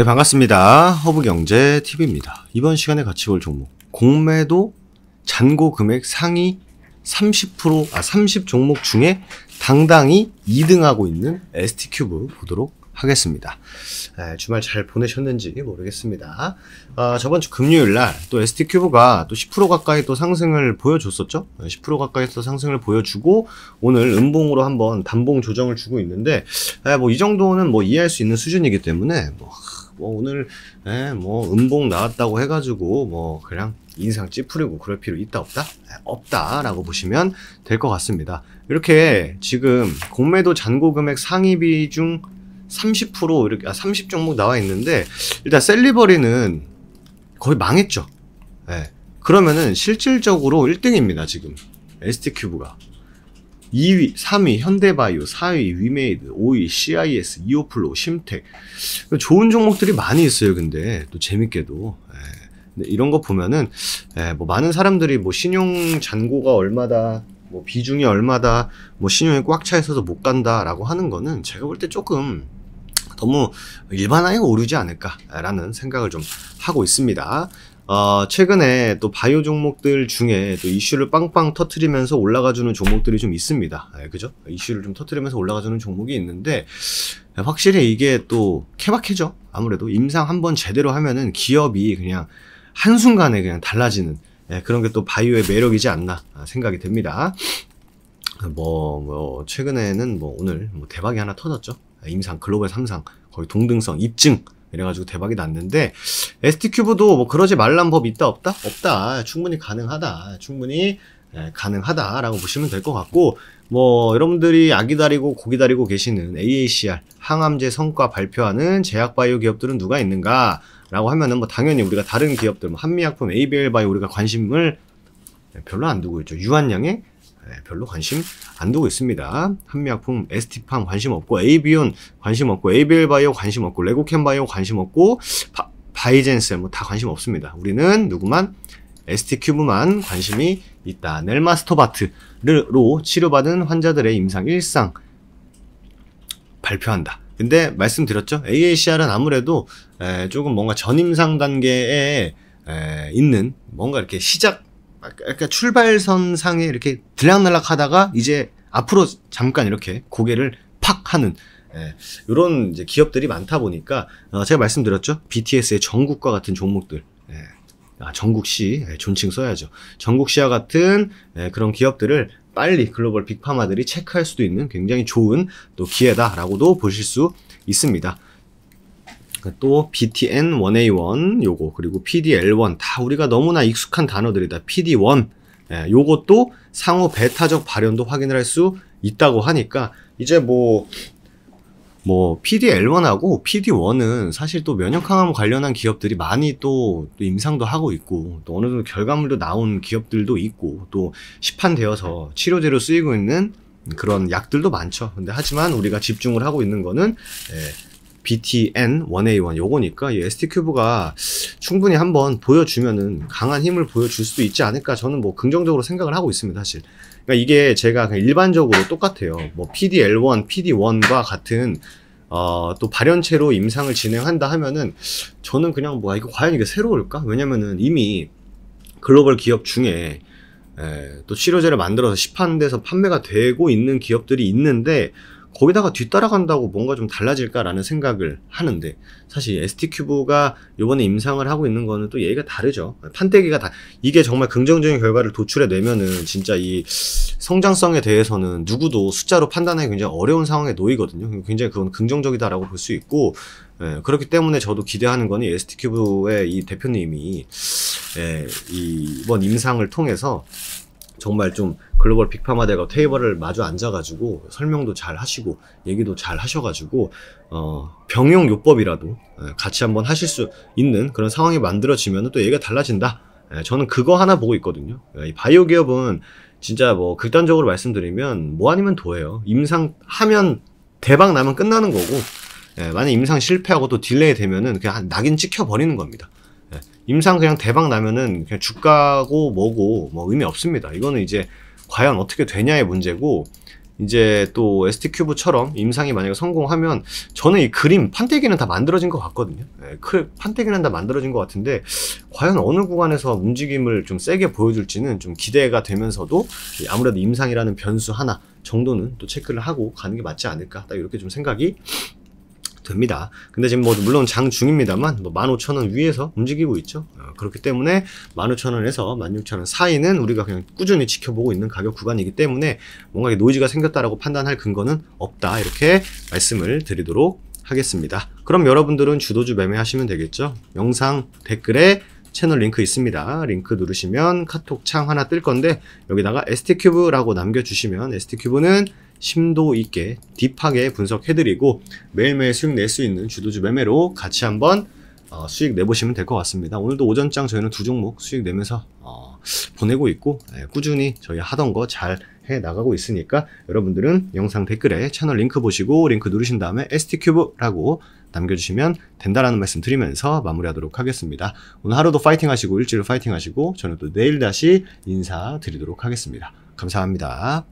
네 반갑습니다. 허브경제TV입니다. 이번 시간에 같이 볼 종목 공매도 잔고 금액 상위 30%, 아, 30 종목 중에 당당히 2등하고 있는 ST큐브 보도록 하겠습니다. 네, 주말 잘 보내셨는지 모르겠습니다. 어, 저번 주 금요일 날 또 ST 큐브가 또 10% 가까이 또 상승을 보여줬었죠. 10% 가까이 또 상승을 보여주고 오늘 음봉으로 한번 단봉 조정을 주고 있는데 뭐이 정도는 뭐 이해할 수 있는 수준이기 때문에 뭐, 뭐 오늘 네, 뭐 음봉 나왔다고 해가지고 뭐 그냥 인상 찌푸리고 그럴 필요 있다 없다? 없다라고 보시면 될 것 같습니다. 이렇게 지금 공매도 잔고 금액 상위 비중 30% 이렇게 아, 30 종목 나와 있는데 일단 셀리버리는 거의 망했죠. 예. 그러면은 실질적으로 1등입니다 지금 ST 큐브가 2위, 3위 현대바이오, 4위 위메이드, 5위 CIS, 이오플로, 심텍 좋은 종목들이 많이 있어요. 근데 또 재밌게도. 예. 이런 거 보면은 예, 뭐 많은 사람들이 뭐 신용 잔고가 얼마다 뭐 비중이 얼마다 뭐 신용이 꽉 차 있어서 못 간다라고 하는 거는 제가 볼 때 조금 너무 일반화에 오르지 않을까라는 생각을 좀 하고 있습니다. 어, 최근에 또 바이오 종목들 중에 또 이슈를 빵빵 터트리면서 올라가주는 종목들이 좀 있습니다. 네, 그죠? 이슈를 좀 터트리면서 올라가주는 종목이 있는데, 예, 확실히 이게 또 케바케죠? 아무래도 임상 한번 제대로 하면은 기업이 그냥 한순간에 그냥 달라지는 네, 그런 게 또 바이오의 매력이지 않나 생각이 됩니다. 뭐, 뭐, 최근에는 뭐 오늘 뭐 대박이 하나 터졌죠. 임상, 글로벌 상상, 거의 동등성, 입증 이래가지고 대박이 났는데 ST큐브도 뭐 그러지 말란 법 있다 없다? 없다. 충분히 가능하다. 충분히 예, 가능하다라고 보시면 될 것 같고 뭐 여러분들이 아기다리고 고기다리고 계시는 AACR 항암제 성과 발표하는 제약바이오 기업들은 누가 있는가 라고 하면은 뭐 당연히 우리가 다른 기업들 뭐 한미약품 ABL 바이오 우리가 관심을 별로 안 두고 있죠. 유한양행 예, 별로 관심 안 두고 있습니다. 한미약품, 에스티팜 관심 없고, 에이비온 관심 없고, 에이벨바이오 관심 없고, 레고캔바이오 관심 없고, 바, 이젠스뭐다 관심 없습니다. 우리는 누구만? 에스티큐브만 관심이 있다. 넬마스토바트로 치료받은 환자들의 임상 일상 발표한다. 근데 말씀드렸죠? AACR은 아무래도 예, 조금 뭔가 전임상 단계에 예, 있는 뭔가 이렇게 시작 약간 출발선 상에 이렇게 들락날락 하다가 이제 앞으로 잠깐 이렇게 고개를 팍 하는 예, 이런 이제 기업들이 많다 보니까 어, 제가 말씀드렸죠 BTS의 전국과 같은 종목들 예, 아, 전국시 예, 존칭 써야죠 전국시와 같은 예, 그런 기업들을 빨리 글로벌 빅파마들이 체크할 수도 있는 굉장히 좋은 또 기회다라고도 보실 수 있습니다. 그러니까 또 BTN1A1 요거 그리고 PDL1 다 우리가 너무나 익숙한 단어들이다. PD1 예, 요것도 상호 베타적 발현도 확인을 할 수 있다고 하니까 이제 뭐뭐 뭐, 뭐 PDL1하고 PD1은 사실 또 면역 항암 관련한 기업들이 많이 또, 또 임상도 하고 있고 또 어느 정도 결과물도 나온 기업들도 있고 또 시판되어서 치료제로 쓰이고 있는 그런 약들도 많죠. 근데 하지만 우리가 집중을 하고 있는 거는 예, BTN1A1 요거니까 이 ST 큐브가 충분히 한번 보여주면은 강한 힘을 보여줄 수도 있지 않을까 저는 뭐 긍정적으로 생각을 하고 있습니다 사실 그러니까 이게 제가 그냥 일반적으로 똑같아요 뭐 PDL1, PD1과 같은 어, 또 발현체로 임상을 진행한다 하면은 저는 그냥 뭐 아, 이거 과연 이게 새로울까 왜냐면은 이미 글로벌 기업 중에 에, 예, 또 치료제를 만들어서 시판돼서 판매가 되고 있는 기업들이 있는데 거기다가 뒤따라간다고 뭔가 좀 달라질까라는 생각을 하는데 사실 ST 큐브가 이번에 임상을 하고 있는 거는 또 얘기가 다르죠. 판때기가 다 이게 정말 긍정적인 결과를 도출해 내면은 진짜 이 성장성에 대해서는 누구도 숫자로 판단하기 굉장히 어려운 상황에 놓이거든요. 굉장히 그건 긍정적이다라고 볼 수 있고 예, 그렇기 때문에 저도 기대하는 거는 ST 큐브의 이 대표님이 예, 이번 임상을 통해서 정말 좀 글로벌 빅파마들과 테이블을 마주 앉아가지고 설명도 잘 하시고 얘기도 잘 하셔가지고 어 병용 요법이라도 예, 같이 한번 하실 수 있는 그런 상황이 만들어지면 또 얘기가 달라진다. 예, 저는 그거 하나 보고 있거든요. 예, 이 바이오 기업은 진짜 뭐 극단적으로 말씀드리면 뭐 아니면 도예요. 임상 하면 대박 나면 끝나는 거고 만약 임상 실패하고 또 딜레이 되면은 그냥 낙인 찍혀 버리는 겁니다. 예. 임상 그냥 대박 나면은 그냥 주가고 뭐고 뭐 의미 없습니다. 이거는 이제 과연 어떻게 되냐의 문제고 이제 또 ST큐브처럼 임상이 만약에 성공하면 저는 이 그림 판때기는 다 만들어진 것 같거든요. 예, 판때기는 다 만들어진 것 같은데 과연 어느 구간에서 움직임을 좀 세게 보여줄지는 좀 기대가 되면서도 아무래도 임상이라는 변수 하나 정도는 또 체크를 하고 가는 게 맞지 않을까 딱 이렇게 좀 생각이 됩니다. 근데 지금 뭐 물론 장 중입니다만 뭐 15,000원 위에서 움직이고 있죠. 어, 그렇기 때문에 15,000원에서 16,000원 사이는 우리가 그냥 꾸준히 지켜보고 있는 가격 구간이기 때문에 뭔가 노이즈가 생겼다라고 판단할 근거는 없다. 이렇게 말씀을 드리도록 하겠습니다. 그럼 여러분들은 주도주 매매하시면 되겠죠. 영상 댓글에 채널 링크 있습니다. 링크 누르시면 카톡 창 하나 뜰 건데 여기다가 ST큐브라고 남겨주시면 ST큐브는 심도 있게 딥하게 분석해드리고 매일매일 수익 낼 수 있는 주도주 매매로 같이 한번 어, 수익 내보시면 될 것 같습니다. 오늘도 오전장 저희는 두 종목 수익 내면서 어, 보내고 있고 예, 꾸준히 저희 하던 거 잘 해 나가고 있으니까 여러분들은 영상 댓글에 채널 링크 보시고 링크 누르신 다음에 ST큐브라고 남겨주시면 된다라는 말씀 드리면서 마무리하도록 하겠습니다. 오늘 하루도 파이팅 하시고 일주일 파이팅 하시고 저는 또 내일 다시 인사드리도록 하겠습니다. 감사합니다.